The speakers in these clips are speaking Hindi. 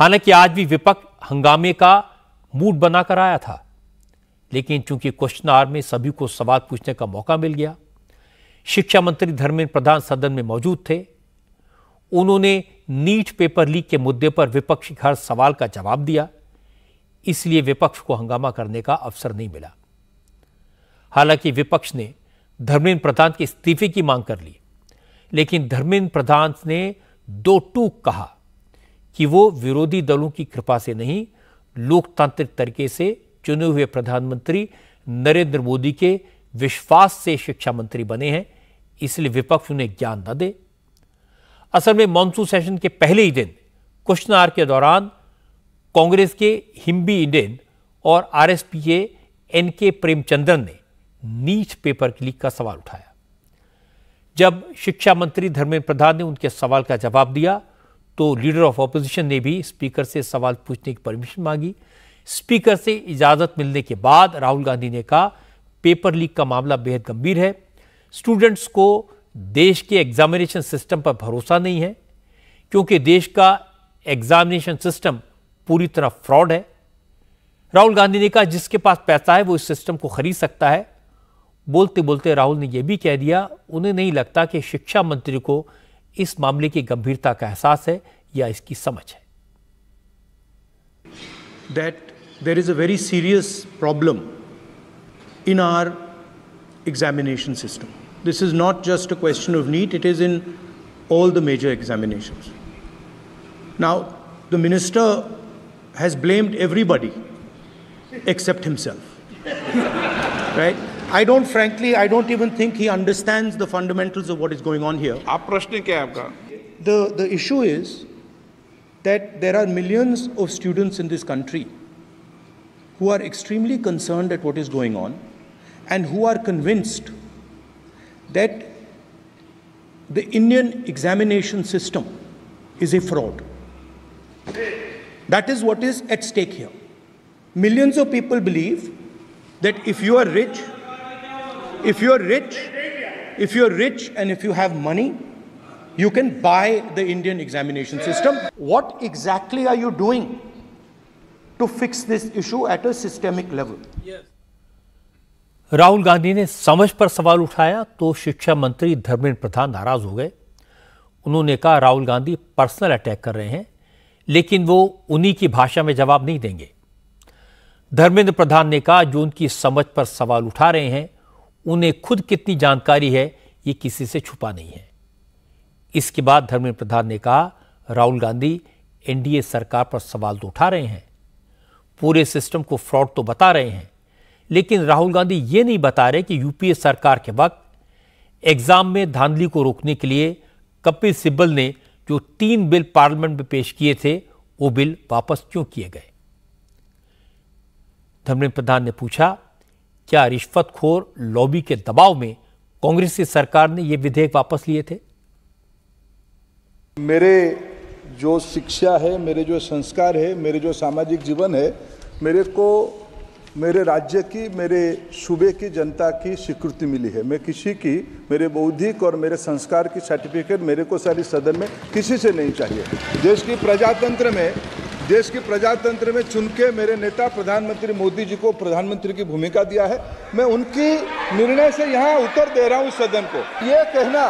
हालांकि आज भी विपक्ष हंगामे का मूड बनाकर आया था लेकिन चूंकि क्वेश्चन आर में सभी को सवाल पूछने का मौका मिल गया शिक्षा मंत्री धर्मेंद्र प्रधान सदन में मौजूद थे उन्होंने नीट पेपर लीक के मुद्दे पर विपक्ष के हर सवाल का जवाब दिया इसलिए विपक्ष को हंगामा करने का अवसर नहीं मिला हालांकि विपक्ष ने धर्मेंद्र प्रधान के इस्तीफे की मांग कर ली लेकिन धर्मेंद्र प्रधान ने दो टूक कहा कि वो विरोधी दलों की कृपा से नहीं लोकतांत्रिक तरीके से चुने हुए प्रधानमंत्री नरेंद्र मोदी के विश्वास से शिक्षा मंत्री बने हैं इसलिए विपक्ष उन्हें ज्ञान न दे असल में मानसून सेशन के पहले ही दिन क्वेश्चनार के दौरान कांग्रेस के हिम्बी इंडेन और आरएसपी के एन के प्रेमचंद्रन ने नीच पेपर क्लिक का सवाल उठाया जब शिक्षा मंत्री धर्मेंद्र प्रधान ने उनके सवाल का जवाब दिया तो लीडर ऑफ अपोजिशन ने भी स्पीकर से सवाल पूछने की परमिशन मांगी स्पीकर से इजाज़त मिलने के बाद राहुल गांधी ने कहा पेपर लीक का मामला बेहद गंभीर है स्टूडेंट्स को देश के एग्जामिनेशन सिस्टम पर भरोसा नहीं है क्योंकि देश का एग्जामिनेशन सिस्टम पूरी तरह फ्रॉड है राहुल गांधी ने कहा जिसके पास पैसा है वो इस सिस्टम को खरीद सकता है बोलते बोलते राहुल ने यह भी कह दिया उन्हें नहीं लगता कि शिक्षा मंत्री को इस मामले की गंभीरता का एहसास है या इसकी समझ है that there is a very serious problem in our examination system this is not just a question of NEET it is in all the major examination now the minister has blamed everybody except himself right I don't, frankly, I don't even think he understands the fundamentals of what is going on here. आप प्रश्न क्या है आपका? The the issue is that there are millions of students in this country who are extremely concerned at what is going on and who are convinced that the Indian examination system is a fraud. That is what is at stake here. Millions of people believe that if you are rich, If you're rich, if you're rich and if you have money, you can buy the Indian examination system. What exactly are you doing to fix this issue at a systemic level? Yes. Rahul Gandhi ने समझ पर सवाल उठाया तो शिक्षा मंत्री धर्मेंद्र प्रधान नाराज हो गए उन्होंने कहा राहुल गांधी पर्सनल अटैक कर रहे हैं लेकिन वो उन्हीं की भाषा में जवाब नहीं देंगे धर्मेंद्र प्रधान ने कहा जो उनकी समझ पर सवाल उठा रहे हैं उन्हें खुद कितनी जानकारी है ये किसी से छुपा नहीं है इसके बाद धर्मेंद्र प्रधान ने कहा राहुल गांधी एनडीए सरकार पर सवाल तो उठा रहे हैं पूरे सिस्टम को फ्रॉड तो बता रहे हैं लेकिन राहुल गांधी ये नहीं बता रहे कि यूपीए सरकार के वक्त एग्जाम में धांधली को रोकने के लिए कपिल सिब्बल ने जो तीन बिल पार्लियामेंट में पेश किए थे वो बिल वापस क्यों किए गए धर्मेंद्र प्रधान ने पूछा क्या रिश्वतखोर लॉबी के दबाव में कांग्रेस की सरकार ने ये विधेयक वापस लिए थे मेरे जो शिक्षा है मेरे जो संस्कार है मेरे जो सामाजिक जीवन है मेरे को मेरे राज्य की मेरे सूबे की जनता की स्वीकृति मिली है मैं किसी की मेरे बौद्धिक और मेरे संस्कार की सर्टिफिकेट मेरे को सारी सदन में किसी से नहीं चाहिए देश की प्रजातंत्र में देश के प्रजातंत्र में चुन के मेरे नेता प्रधानमंत्री मोदी जी को प्रधानमंत्री की भूमिका दिया है मैं उनकी निर्णय से यहाँ उत्तर दे रहा हूँ सदन को ये कहना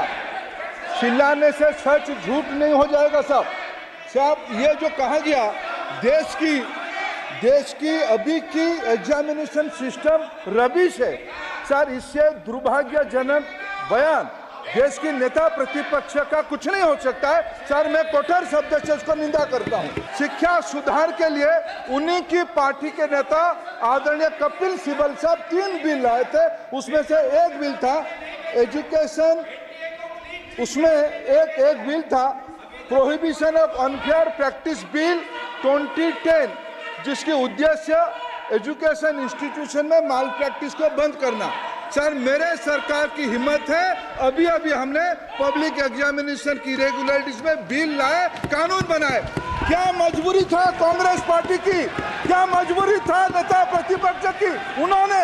चिल्लाने से सच झूठ नहीं हो जाएगा साहब साहब ये जो कहा गया देश की देश की अभी की एग्जामिनेशन सिस्टम रबिश है सर इससे दुर्भाग्यजनक बयान देश की नेता प्रतिपक्ष का कुछ नहीं हो सकता है सर मैं कोठर शब्द से इसको निंदा करता हूँ शिक्षा सुधार के लिए उन्हीं की पार्टी के नेता आदरणीय कपिल सिब्बल साहब तीन बिल लाए थे उसमें से एक बिल था एजुकेशन उसमें एक एक बिल था prohibition of unfair practice bill 2010 जिसके उद्देश्य एजुकेशन इंस्टीट्यूशन में माल प्रैक्टिस को बंद करना सर मेरे सरकार की हिम्मत है अभी अभी हमने पब्लिक एग्जामिनेशन की रेगुलरिटीज में बिल लाए कानून बनाए क्या मजबूरी था कांग्रेस पार्टी की क्या मजबूरी था नेता प्रतिपक्ष की उन्होंने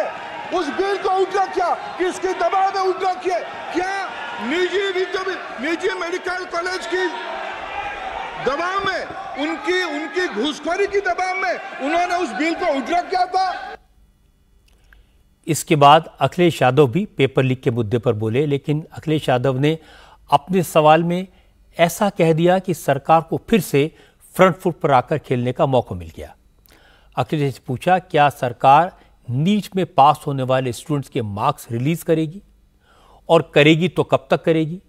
उस बिल को उठा किया किसके दबाव में उठा किए क्या निजी निजी मेडिकल कॉलेज की दबाव में उनकी उनकी घुसखोरी की दबाव में उन्होंने उस बिल को उड्रा किया था इसके बाद अखिलेश यादव भी पेपर लीक के मुद्दे पर बोले लेकिन अखिलेश यादव ने अपने सवाल में ऐसा कह दिया कि सरकार को फिर से फ्रंट फुट पर आकर खेलने का मौका मिल गया अखिलेश ने पूछा क्या सरकार नीच में पास होने वाले स्टूडेंट्स के मार्क्स रिलीज करेगी और करेगी तो कब तक करेगी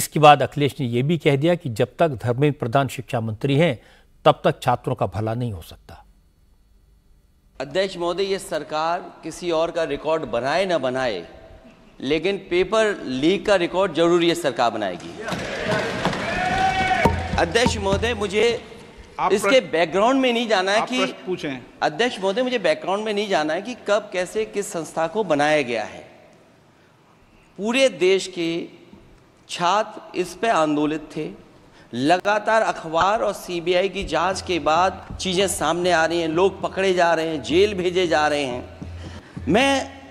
इसके बाद अखिलेश ने यह भी कह दिया कि जब तक धर्मेंद्र प्रधान शिक्षा मंत्री हैं तब तक छात्रों का भला नहीं हो सकता अध्यक्ष महोदय ये सरकार किसी और का रिकॉर्ड बनाए ना बनाए लेकिन पेपर लीक का रिकॉर्ड जरूर ये सरकार बनाएगी अध्यक्ष महोदय मुझे इसके बैकग्राउंड में नहीं जाना है कि पूछें अध्यक्ष महोदय मुझे बैकग्राउंड में नहीं जाना है कि कब कैसे किस संस्था को बनाया गया है पूरे देश के छात्र इस पे आंदोलित थे लगातार अखबार और सीबीआई की जांच के बाद चीज़ें सामने आ रही हैं लोग पकड़े जा रहे हैं जेल भेजे जा रहे हैं मैं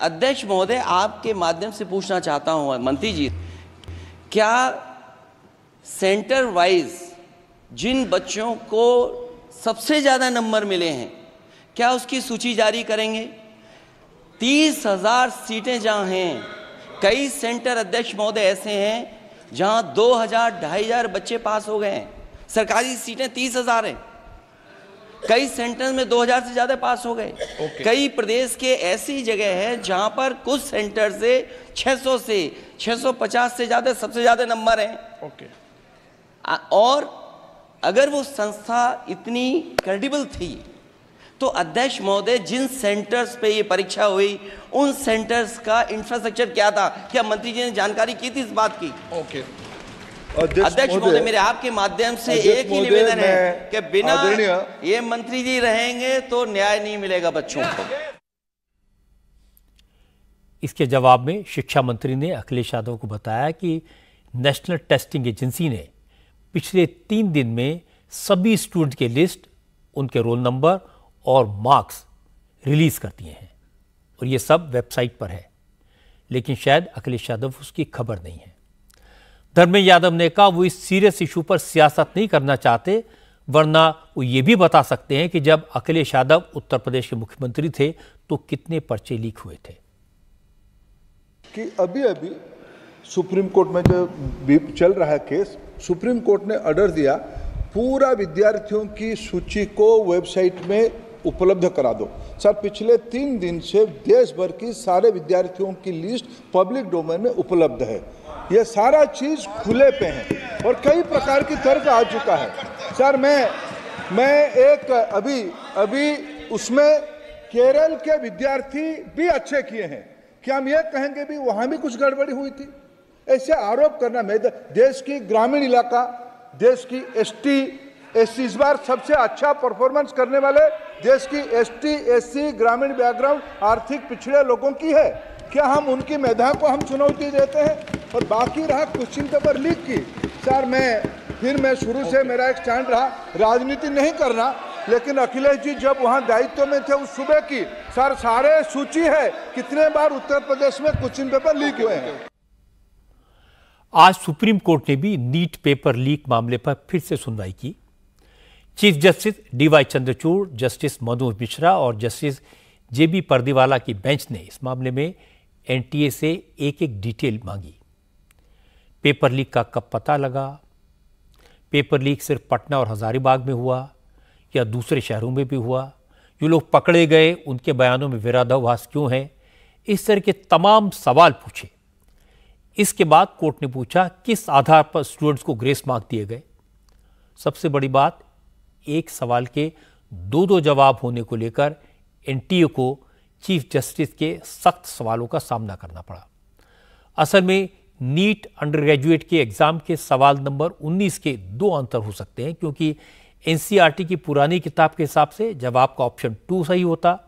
अध्यक्ष महोदय आपके माध्यम से पूछना चाहता हूँ मंत्री जी क्या सेंटर वाइज जिन बच्चों को सबसे ज़्यादा नंबर मिले हैं क्या उसकी सूची जारी करेंगे तीस हज़ार सीटें जहाँ हैं कई सेंटर अध्यक्ष महोदय ऐसे हैं जहां हजार ढाई हजार बच्चे पास हो गए हैं सरकारी सीटें तीस हजार हैं कई सेंटर में 2000 से ज्यादा पास हो गए okay. कई प्रदेश के ऐसी जगह है जहां पर कुछ सेंटर से 600 से 650 से ज्यादा सबसे ज्यादा नंबर हैं ओके okay. और अगर वो संस्था इतनी क्रेडिबल थी तो अध्यक्ष महोदय जिन सेंटर्स पे ये परीक्षा हुई उन सेंटर्स का इंफ्रास्ट्रक्चर क्या था क्या मंत्री जी ने जानकारी की थी इस बात की ओके अध्यक्ष महोदय मेरे आपके माध्यम से एक ही निवेदन है कि बिना ये मंत्री जी रहेंगे तो न्याय नहीं मिलेगा बच्चों को इसके जवाब में शिक्षा मंत्री ने अखिलेश यादव को बताया कि नेशनल टेस्टिंग एजेंसी ने पिछले तीन दिन में सभी स्टूडेंट के लिस्ट उनके रोल नंबर और मार्क्स रिलीज़ कर दिए हैं और ये सब वेबसाइट पर है लेकिन शायद अखिलेश यादव उसकी खबर नहीं है धर्मेंद्र यादव ने कहा वो इस सीरियस इशू पर सियासत नहीं करना चाहते वरना वो ये भी बता सकते हैं कि जब अखिलेश यादव उत्तर प्रदेश के मुख्यमंत्री थे तो कितने पर्चे लीक हुए थे कि अभी अभी सुप्रीम कोर्ट में जो चल रहा है केस सुप्रीम कोर्ट ने ऑर्डर दिया पूरा विद्यार्थियों की सूची को वेबसाइट में उपलब्ध करा दो सर पिछले तीन दिन से देश भर की सारे विद्यार्थियों की लिस्ट पब्लिक डोमेन में उपलब्ध है ये सारा चीज़ खुले पे है और कई प्रकार की तर्क आ चुका है सर मैं मैं एक अभी अभी उसमें केरल के विद्यार्थी भी अच्छे किए हैं क्या हम ये कहेंगे भी वहां भी कुछ गड़बड़ी हुई थी ऐसे आरोप करना मैं देश की ग्रामीण इलाका देश की एसटी एस इस बार सबसे अच्छा परफॉर्मेंस करने वाले देश की एसटी, एससी, ग्रामीण बैकग्राउंड आर्थिक पिछड़े लोगों की है क्या हम उनकी मेधा को हम चुनौती देते हैं और बाकी रहा क्वेश्चन पेपर लीक की सर मैं फिर मैं शुरू से मेरा एक स्टैंड रहा राजनीति नहीं करना लेकिन अखिलेश जी जब वहाँ दायित्व में थे उस सुबह की सर सारे सूची है कितने बार उत्तर प्रदेश में क्वेश्चन पेपर लीक हुए हैं आज सुप्रीम कोर्ट ने भी नीट पेपर लीक मामले पर फिर से सुनवाई की chief justice D Y Chandrachud justice Manoj Mishra और जस्टिस जे बी परदीवाला की बेंच ने इस मामले में एनटीए से एक एक डिटेल मांगी पेपर लीक का कब पता लगा पेपर लीक सिर्फ पटना और हजारीबाग में हुआ या दूसरे शहरों में भी हुआ जो लोग पकड़े गए उनके बयानों में विराधाभास क्यों है इस तरह के तमाम सवाल पूछे इसके बाद कोर्ट ने पूछा किस आधार पर स्टूडेंट्स को ग्रेस मार्क दिए गए सबसे बड़ी बात एक सवाल के दो दो जवाब होने को लेकर एनटीए को चीफ जस्टिस के सख्त सवालों का सामना करना पड़ा असल में नीट अंडर ग्रेजुएट के एग्ज़ाम के सवाल नंबर 19 के दो अंतर हो सकते हैं क्योंकि एनसीईआरटी की पुरानी किताब के हिसाब से जवाब का ऑप्शन टू सही होता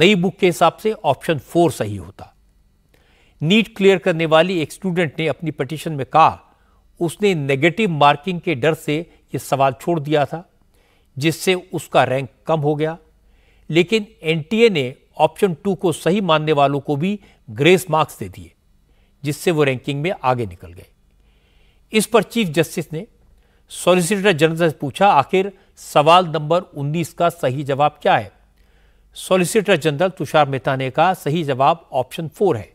नई बुक के हिसाब से ऑप्शन फोर सही होता नीट क्लियर करने वाली एक स्टूडेंट ने अपनी पटिशन में कहा उसने नेगेटिव मार्किंग के डर से ये सवाल छोड़ दिया था जिससे उसका रैंक कम हो गया लेकिन एनटीए ने ऑप्शन टू को सही मानने वालों को भी ग्रेस मार्क्स दे दिए जिससे वो रैंकिंग में आगे निकल गए इस पर चीफ जस्टिस ने सॉलिसिटर जनरल से पूछा आखिर सवाल नंबर 19 का सही जवाब क्या है सॉलिसिटर जनरल तुषार मेहता ने कहा सही जवाब ऑप्शन फोर है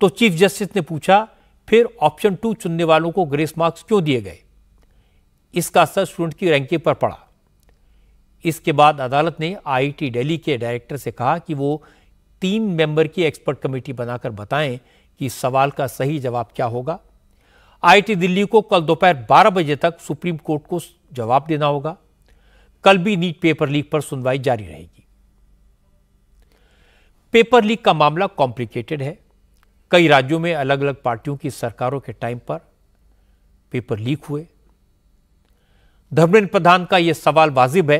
तो चीफ जस्टिस ने पूछा फिर ऑप्शन टू चुनने वालों को ग्रेस मार्क्स क्यों दिए गए इसका असर स्टूडेंट की रैंकिंग पर पड़ा इसके बाद अदालत ने आईटी दिल्ली के डायरेक्टर से कहा कि वो तीन मेंबर की एक्सपर्ट कमेटी बनाकर बताएं कि सवाल का सही जवाब क्या होगा आईटी दिल्ली को कल दोपहर 12 बजे तक सुप्रीम कोर्ट को जवाब देना होगा कल भी नीट पेपर लीक पर सुनवाई जारी रहेगी पेपर लीक का मामला कॉम्प्लिकेटेड है कई राज्यों में अलग अलग पार्टियों की सरकारों के टाइम पर पेपर लीक हुए धर्मेंद्र प्रधान का यह सवाल वाजिब है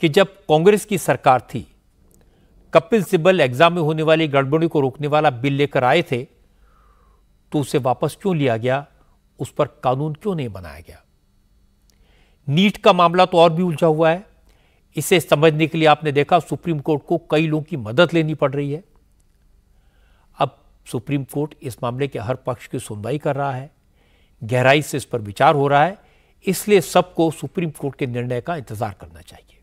कि जब कांग्रेस की सरकार थी कपिल सिब्बल एग्जाम में होने वाली गड़बड़ी को रोकने वाला बिल लेकर आए थे तो उसे वापस क्यों लिया गया उस पर कानून क्यों नहीं बनाया गया नीट का मामला तो और भी उलझा हुआ है इसे समझने के लिए आपने देखा सुप्रीम कोर्ट को कई लोगों की मदद लेनी पड़ रही है अब सुप्रीम कोर्ट इस मामले के हर पक्ष की सुनवाई कर रहा है गहराई से इस पर विचार हो रहा है इसलिए सबको सुप्रीम कोर्ट के निर्णय का इंतजार करना चाहिए